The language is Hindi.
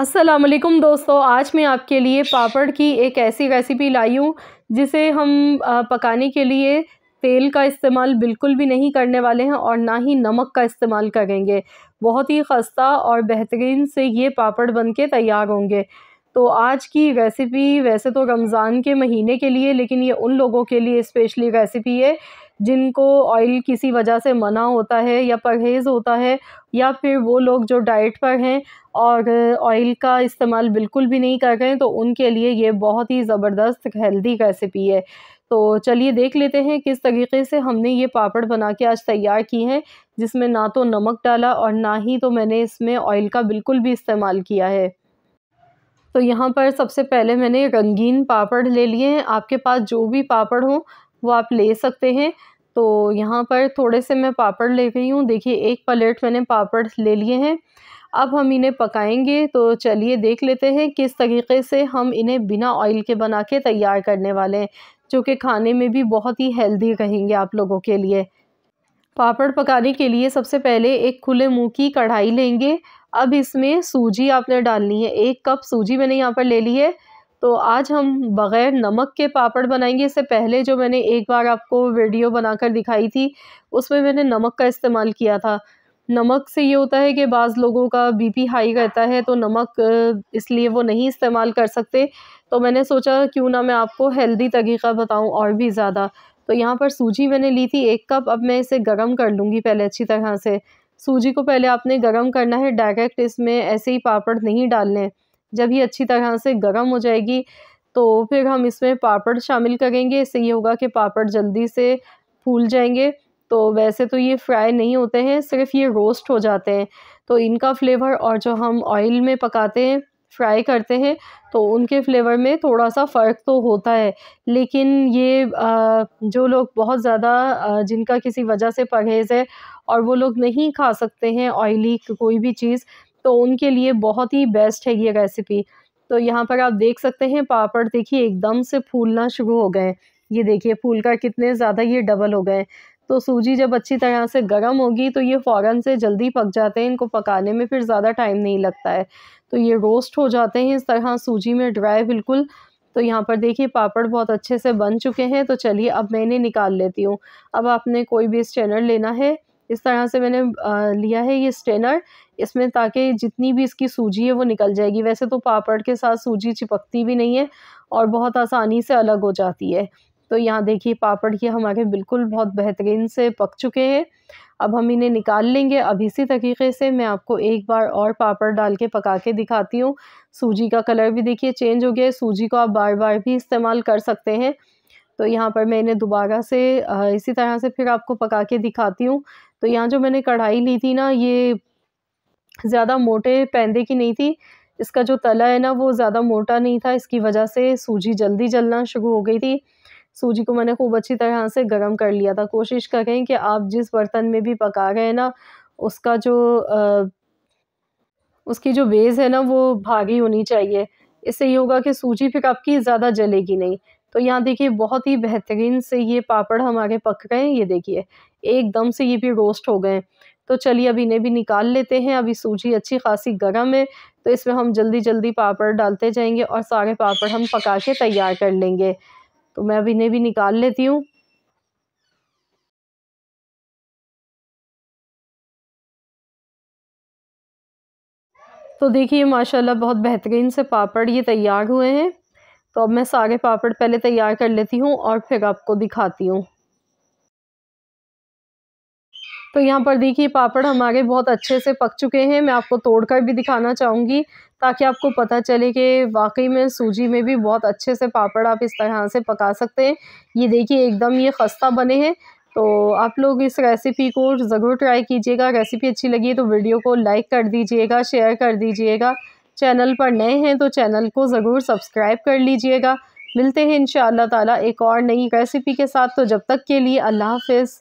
असलकुम दोस्तों आज मैं आपके लिए पापड़ की एक ऐसी रेसिपी लाई हूँ जिसे हम पकाने के लिए तेल का इस्तेमाल बिल्कुल भी नहीं करने वाले हैं और ना ही नमक का इस्तेमाल करेंगे बहुत ही खस्ता और बेहतरीन से ये पापड़ बन के तैयार होंगे तो आज की रेसिपी वैसे तो रमज़ान के महीने के लिए लेकिन ये उन लोगों के लिए स्पेशली रेसिपी है जिनको ऑयल किसी वजह से मना होता है या परहेज़ होता है या फिर वो लोग जो डाइट पर हैं और ऑयल का इस्तेमाल बिल्कुल भी नहीं कर रहे हैं तो उनके लिए ये बहुत ही ज़बरदस्त हेल्दी रेसिपी है तो चलिए देख लेते हैं किस तरीके से हमने ये पापड़ बना के आज तैयार की हैं जिसमें ना तो नमक डाला और ना ही तो मैंने इसमें ऑयल का बिल्कुल भी इस्तेमाल किया है तो यहाँ पर सबसे पहले मैंने रंगीन पापड़ ले लिए हैं आपके पास जो भी पापड़ हों वो आप ले सकते हैं तो यहाँ पर थोड़े से मैं पापड़ ले गई हूँ देखिए एक प्लेट मैंने पापड़ ले लिए हैं अब हम इन्हें पकाएंगे तो चलिए देख लेते हैं किस तरीके से हम इन्हें बिना ऑयल के बना के तैयार करने वाले हैं जो कि खाने में भी बहुत ही हेल्दी रहेंगे आप लोगों के लिए पापड़ पकाने के लिए सबसे पहले एक खुले मुँह की कढ़ाई लेंगे अब इसमें सूजी आपने डालनी है एक कप सूजी मैंने यहाँ पर ले ली है तो आज हम बग़ैर नमक के पापड़ बनाएंगे इससे पहले जो मैंने एक बार आपको वीडियो बनाकर दिखाई थी उसमें मैंने नमक का इस्तेमाल किया था नमक से ये होता है कि बाज़ लोगों का बीपी हाई रहता है तो नमक इसलिए वो नहीं इस्तेमाल कर सकते तो मैंने सोचा क्यों ना मैं आपको हेल्दी तरीक़ा बताऊं और भी ज़्यादा तो यहाँ पर सूजी मैंने ली थी एक कप अब मैं इसे गर्म कर लूँगी पहले अच्छी तरह से सूजी को पहले आपने गर्म करना है डायरेक्ट इसमें ऐसे ही पापड़ नहीं डालने जब ये अच्छी तरह से गर्म हो जाएगी तो फिर हम इसमें पापड़ शामिल करेंगे इससे ये होगा कि पापड़ जल्दी से फूल जाएंगे तो वैसे तो ये फ्राई नहीं होते हैं सिर्फ ये रोस्ट हो जाते हैं तो इनका फ्लेवर और जो हम ऑयल में पकाते हैं फ्राई करते हैं तो उनके फ्लेवर में थोड़ा सा फ़र्क तो होता है लेकिन ये जो लोग बहुत ज़्यादा जिनका किसी वजह से परहेज़ है और वो लोग नहीं खा सकते हैं ऑयली कोई भी चीज़ तो उनके लिए बहुत ही बेस्ट है ये रेसिपी तो यहाँ पर आप देख सकते हैं पापड़ देखिए एकदम से फूलना शुरू हो गए ये देखिए फूल का कितने ज़्यादा ये डबल हो गए तो सूजी जब अच्छी तरह से गर्म होगी तो ये फ़ौर से जल्दी पक जाते हैं इनको पकाने में फिर ज़्यादा टाइम नहीं लगता है तो ये रोस्ट हो जाते हैं इस तरह सूजी में ड्राई बिल्कुल तो यहाँ पर देखिए पापड़ बहुत अच्छे से बन चुके हैं तो चलिए अब मैंने निकाल लेती हूँ अब आपने कोई भी इस चैनल लेना है इस तरह से मैंने लिया है ये स्ट्रेनर इसमें ताकि जितनी भी इसकी सूजी है वो निकल जाएगी वैसे तो पापड़ के साथ सूजी चिपकती भी नहीं है और बहुत आसानी से अलग हो जाती है तो यहाँ देखिए पापड़ ये हमारे बिल्कुल बहुत बेहतरीन से पक चुके हैं अब हम इन्हें निकाल लेंगे अब इसी तरीके से मैं आपको एक बार और पापड़ डाल के पका के दिखाती हूँ सूजी का कलर भी देखिए चेंज हो गया है सूजी को आप बार बार भी इस्तेमाल कर सकते हैं तो यहाँ पर मैं इन्हें दोबारा से इसी तरह से फिर आपको पका के दिखाती हूँ तो यहाँ जो मैंने कढ़ाई ली थी ना ये ज़्यादा मोटे पैंदे की नहीं थी इसका जो तला है ना वो ज़्यादा मोटा नहीं था इसकी वजह से सूजी जल्दी जलना शुरू हो गई थी सूजी को मैंने खूब अच्छी तरह से गर्म कर लिया था कोशिश करें कि आप जिस बर्तन में भी पका रहे हैं ना उसका जो आ, उसकी जो बेस है ना वो भागी होनी चाहिए इससे ये होगा कि सूजी फिर आपकी ज़्यादा जलेगी नहीं तो यहाँ देखिए बहुत ही बेहतरीन से ये पापड़ हम आगे पक गए हैं ये देखिए एकदम से ये भी रोस्ट हो गए तो चलिए अब इन्हें भी निकाल लेते हैं अभी सूजी अच्छी खासी गर्म है तो इसमें हम जल्दी जल्दी पापड़ डालते जाएंगे और सारे पापड़ हम पका के तैयार कर लेंगे तो मैं अब इन्हें भी निकाल लेती हूँ तो देखिए माशाल्लाह बहुत बेहतरीन से पापड़ ये तैयार हुए हैं तो अब मैं सारे पापड़ पहले तैयार कर लेती हूँ और फिर आपको दिखाती हूँ तो यहाँ पर देखिए पापड़ हमारे बहुत अच्छे से पक चुके हैं मैं आपको तोड़कर भी दिखाना चाहूँगी ताकि आपको पता चले कि वाकई में सूजी में भी बहुत अच्छे से पापड़ आप इस तरह से पका सकते हैं ये देखिए एकदम ये खस्ता बने हैं तो आप लोग इस रेसिपी को ज़रूर ट्राई कीजिएगा रेसिपी अच्छी लगी तो वीडियो को लाइक कर दीजिएगा शेयर कर दीजिएगा चैनल पर नए हैं तो चैनल को ज़रूर सब्सक्राइब कर लीजिएगा मिलते हैं इन ताला एक और नई रेसिपी के साथ तो जब तक के लिए अल्लाह हाफिज़